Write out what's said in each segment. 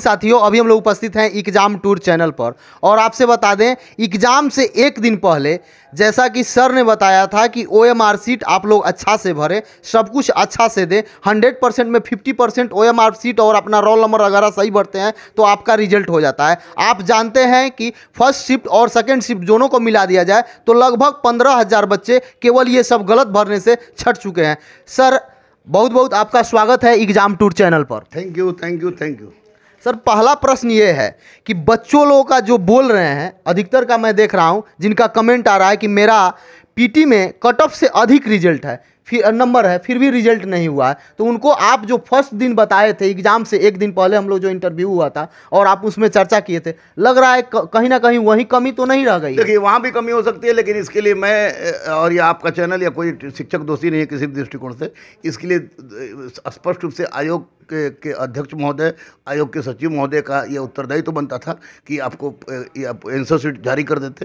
साथियों अभी हम लोग उपस्थित हैं एग्जाम टूर चैनल पर और आपसे बता दें एग्जाम से एक दिन पहले जैसा कि सर ने बताया था कि ओ एम आर सीट आप लोग अच्छा से भरें सब कुछ अच्छा से दें 100 परसेंट में 50 percent O M R seat और अपना रोल नंबर वगैरह सही भरते हैं तो आपका रिजल्ट हो जाता है आप जानते हैं कि फर्स्ट शिफ्ट और सेकेंड शिफ्ट दोनों को मिला दिया जाए तो लगभग पंद्रह हज़ार बच्चे केवल ये सब गलत भरने से छट चुके हैं सर बहुत बहुत आपका स्वागत है एग्जाम टूर चैनल पर thank you thank you thank you sir पहला प्रश्न ये है कि बच्चों लोगों का जो बोल रहे हैं अधिकतर का मैं देख रहा हूँ जिनका कमेंट आ रहा है कि मेरा पीटी में कट ऑफ से अधिक रिजल्ट है फिर नंबर है फिर भी रिजल्ट नहीं हुआ है तो उनको आप जो फर्स्ट दिन बताए थे एग्ज़ाम से एक दिन पहले हम लोग जो इंटरव्यू हुआ था और आप उसमें चर्चा किए थे लग रहा है कहीं ना कहीं वहीं कमी तो नहीं रह गई देखिए वहाँ भी कमी हो सकती है लेकिन इसके लिए मैं और ये आपका चैनल या कोई शिक्षक दोषी नहीं है किसी भी दृष्टिकोण से इसके लिए स्पष्ट रूप से आयोग के, के अध्यक्ष महोदय आयोग के सचिव महोदय का यह उत्तरदायित्व तो बनता था कि आपको आप शीट जारी कर देते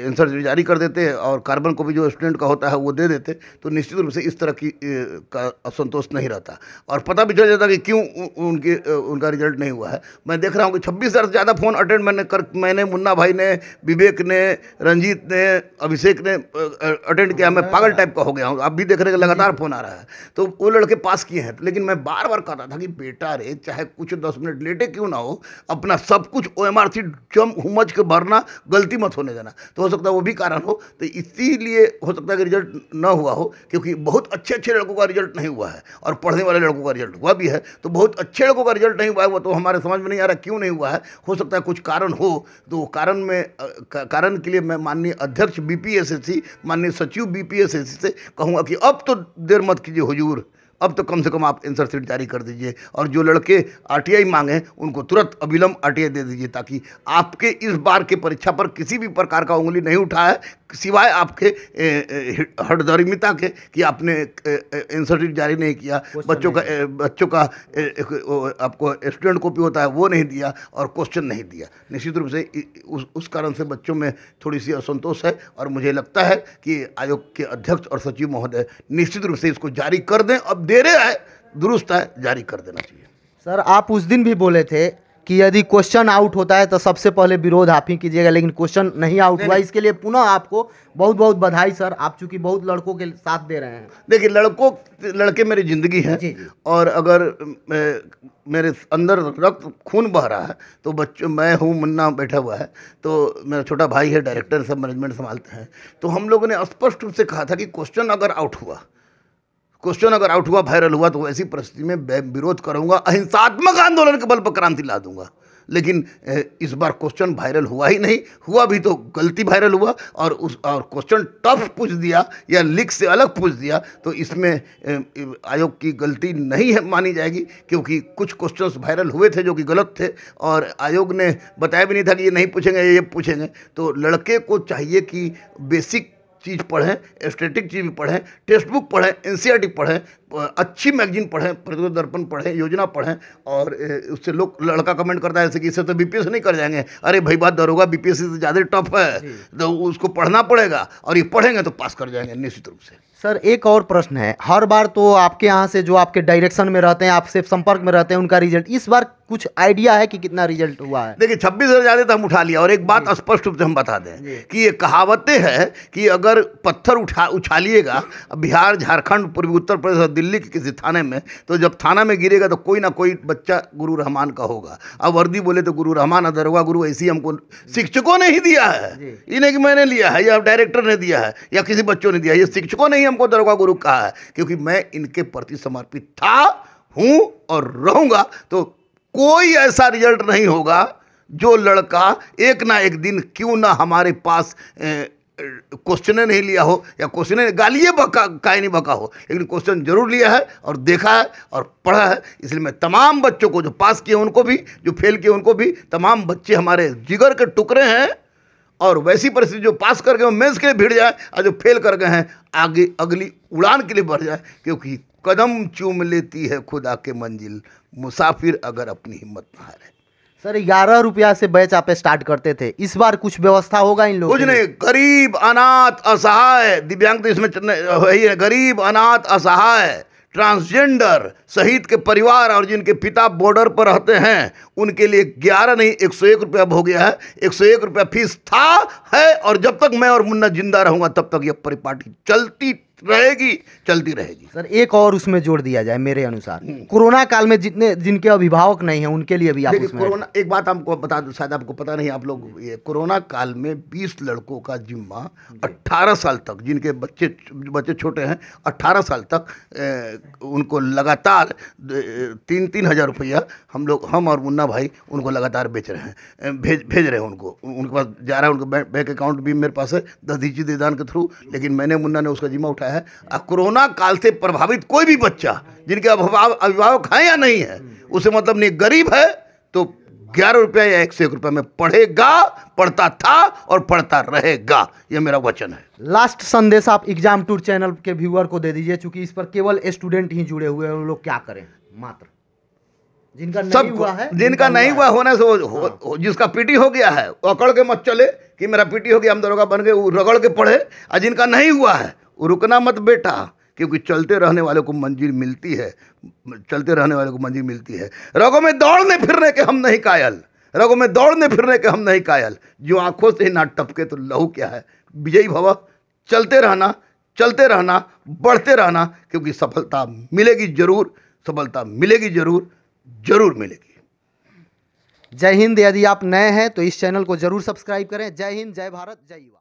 एंसर शीट जारी कर देते और कार्बन को भी जो स्टूडेंट का होता है वो दे देते तो निश्चित रूप से इस तरह की का असंतोष नहीं रहता और पता भी चल जाता कि क्यों उनकी उनका रिजल्ट नहीं हुआ है मैं देख रहा हूँ कि छब्बीस हज़ार से ज़्यादा फ़ोन अटेंड मैंने कर मैंने मुन्ना भाई ने विवेक ने रंजीत ने अभिषेक ने अटेंड किया मैं पागल टाइप का हो गया हूँ आप भी देख रहे हैं लगातार फ़ोन आ रहा है तो वो लड़के पास किए हैं लेकिन मैं बार बार कहता था कि बेटा रे चाहे कुछ दस मिनट लेटे क्यों ना हो अपना सब कुछ ओ एम आर सी जम उमज के भरना गलती मत होने देना तो हो सकता है वो भी कारण हो तो इसीलिए हो सकता है कि रिजल्ट न हुआ हो क्योंकि बहुत अच्छे अच्छे लड़कों का रिजल्ट नहीं हुआ है और पढ़ने वाले लड़कों का रिजल्ट हुआ भी है तो बहुत अच्छे लड़कों का रिजल्ट नहीं हुआ है वो तो हमारे समझ में नहीं आ रहा क्यों नहीं हुआ है हो सकता है कुछ कारण हो तो कारण में कारण के लिए मैं माननीय अध्यक्ष बी पी माननीय सचिव बी पी से कहूँगा कि अब तो देर मत कीजिए हुजूर अब तो कम से कम आप एंसर सीट जारी कर दीजिए और जो लड़के आरटीआई मांगे उनको तुरंत अविलंब आरटीआई दे दीजिए ताकि आपके इस बार के परीक्षा पर किसी भी प्रकार का उंगली नहीं उठाए सिवाय आपके हठधर्मिता के कि आपने इंसर्टिट जारी नहीं किया बच्चों का बच्चों का आपको स्टूडेंट कॉपी होता है वो नहीं दिया और क्वेश्चन नहीं दिया निश्चित रूप से उस उस कारण से बच्चों में थोड़ी सी असंतोष है और मुझे लगता है कि आयोग के अध्यक्ष और सचिव महोदय निश्चित रूप से इसको जारी कर दें अब देर है दुरुस्त है जारी कर देना चाहिए सर आप उस दिन भी बोले थे कि यदि क्वेश्चन आउट होता है तो सबसे पहले विरोध आप ही कीजिएगा लेकिन क्वेश्चन नहीं आउट हुआ इसके लिए पुनः आपको बहुत बहुत बधाई सर आप चूंकि बहुत लड़कों के साथ दे रहे हैं देखिए लड़कों लड़के मेरी ज़िंदगी है जी जी। और अगर मेरे अंदर रक्त खून बह रहा है तो बच्चों मैं हूँ मुन्ना बैठा हुआ है तो मेरा छोटा भाई है डायरेक्टर सब मैनेजमेंट संभालते हैं तो हम लोगों ने स्पष्ट रूप से कहा था कि क्वेश्चन अगर आउट हुआ क्वेश्चन अगर आउट हुआ वायरल हुआ तो ऐसी परिस्थिति में विरोध करूंगा अहिंसात्मक आंदोलन के बल पर क्रांति ला दूंगा लेकिन इस बार क्वेश्चन वायरल हुआ ही नहीं हुआ भी तो गलती वायरल हुआ और उस और क्वेश्चन टफ पूछ दिया या लिख से अलग पूछ दिया तो इसमें आयोग की गलती नहीं है मानी जाएगी क्योंकि कुछ क्वेश्चन वायरल हुए थे जो कि गलत थे और आयोग ने बताया भी नहीं था कि ये नहीं पूछेंगे ये पूछेंगे तो लड़के को चाहिए कि बेसिक चीज़ पढ़ें स्टेटिक चीज़ भी पढ़ें टेक्स्ट बुक पढ़ें एन पढ़ें अच्छी मैगजीन पढ़ें प्रतिरोध दर्पण पढ़ें योजना पढ़ें और उससे लोग लड़का कमेंट करता है ऐसे कि इससे तो बी नहीं कर जाएंगे अरे भाई बात दरोगा बी पी से तो ज़्यादा टफ है तो उसको पढ़ना पड़ेगा और ये पढ़ेंगे तो पास कर जाएंगे निश्चित रूप से सर एक और प्रश्न है हर बार तो आपके यहाँ से जो आपके डायरेक्शन में रहते हैं आपसे संपर्क में रहते हैं उनका रिजल्ट इस बार कुछ आइडिया है कि कितना रिजल्ट हुआ है देखिए छब्बीस हज़ार ज़्यादा तो हम उठा लिया और एक बात स्पष्ट रूप से हम बता दें कि ये कहावतें हैं कि अगर पत्थर उठा उछालिएगा बिहार झारखंड पूर्वी उत्तर प्रदेश और दिल्ली के किसी थाने में तो जब थाना में गिरेगा तो कोई ना कोई बच्चा गुरु रहमान का होगा अब वर्दी बोले तो गुरु रहमान अदर अदरवा गुरु ऐसी हमको शिक्षकों ने ही दिया है इन्हें कि मैंने लिया है या डायरेक्टर ने दिया है या किसी बच्चों ने दिया है ये शिक्षकों ने ही हमको दरोगा गुरु कहा है क्योंकि मैं इनके प्रति समर्पित था हूँ और रहूँगा तो कोई ऐसा रिजल्ट नहीं होगा जो लड़का एक ना एक दिन क्यों ना हमारे पास क्वेश्चन नहीं लिया हो या क्वेश्चन गालिए बका काय नहीं बका हो लेकिन क्वेश्चन जरूर लिया है और देखा है और पढ़ा है इसलिए मैं तमाम बच्चों को जो पास किए उनको भी जो फेल किए उनको भी तमाम बच्चे हमारे जिगर के टुकड़े हैं और वैसी परिस्थिति जो पास कर गए मेंस के लिए भिड़ जाए और जो फेल कर गए हैं आगे अगली उड़ान के लिए बढ़ जाए क्योंकि कदम चूम लेती है खुदा के मंजिल मुसाफिर अगर अपनी हिम्मत ना हारे सर ग्यारह रुपया से बैच आप स्टार्ट करते थे इस बार कुछ व्यवस्था होगा इन लोगों कुछ नहीं गरीब अनाथ असहाय दिव्यांग तो इसमें वही है गरीब अनाथ असहाय ट्रांसजेंडर सहित के परिवार और जिनके पिता बॉर्डर पर रहते हैं उनके लिए ग्यारह नहीं एक सौ एक रुपया हो गया है एक सौ एक रुपया फीस था है और जब तक मैं और मुन्ना जिंदा रहूंगा तब तक यह परिपाटी चलती रहेगी चलती रहेगी सर एक और उसमें जोड़ दिया जाए मेरे अनुसार हम्म। कोरोना काल में जितने जिनके अभिभावक नहीं है उनके लिए भी आप उसमें कोरोना एक बात आपको बता दो शायद आपको पता नहीं आप लोग ये कोरोना काल में 20 लड़कों का जिम्मा 18 साल तक जिनके बच्चे बच्चे छोटे हैं 18 साल तक ए, उनको लगातार तीन तीन हज़ार रुपया हम लोग हम और मुन्ना भाई उनको लगातार बेच रहे हैं भेज भेज रहे हैं उनको उनके पास जा रहा है उनका बैंक अकाउंट भी मेरे पास है दस दीजिए दान के थ्रू लेकिन मैंने मुन्ना ने उसका जिम्मा उठाया है और कोरोना काल से प्रभावित कोई भी बच्चा जिनके अभिभाव अभिभावक हैं या नहीं है उसे मतलब नहीं गरीब है तो ग्यारह रुपया या एक सौ एक रुपया में पढ़ेगा पढ़ता था और पढ़ता रहेगा यह मेरा वचन है लास्ट संदेश आप एग्जाम टूर चैनल के व्यूअर को दे दीजिए चूंकि इस पर केवल स्टूडेंट ही जुड़े हुए हैं लोग क्या करें मात्र जिनका सब हुआ है जिनका नहीं हुआ होने से हो, हाँ। हो, जिसका पीटी हो गया है अकड़ के मत चले कि मेरा पीटी हो गया हम दरोगा बन गए रगड़ के पढ़े और जिनका नहीं हुआ है रुकना मत बेटा क्योंकि चलते रहने वाले को मंजिल मिलती है चलते रहने वाले को मंजिल मिलती है रगों में दौड़ने फिरने के हम नहीं कायल रगों में दौड़ने फिरने के हम नहीं कायल जो आंखों से ही ना टपके तो लहू क्या है विजयी भव चलते रहना चलते रहना बढ़ते रहना क्योंकि सफलता मिलेगी जरूर सफलता मिलेगी जरूर जरूर मिलेगी जय हिंद यदि आप नए हैं तो इस चैनल को जरूर सब्सक्राइब करें जय हिंद जय भारत जय युवा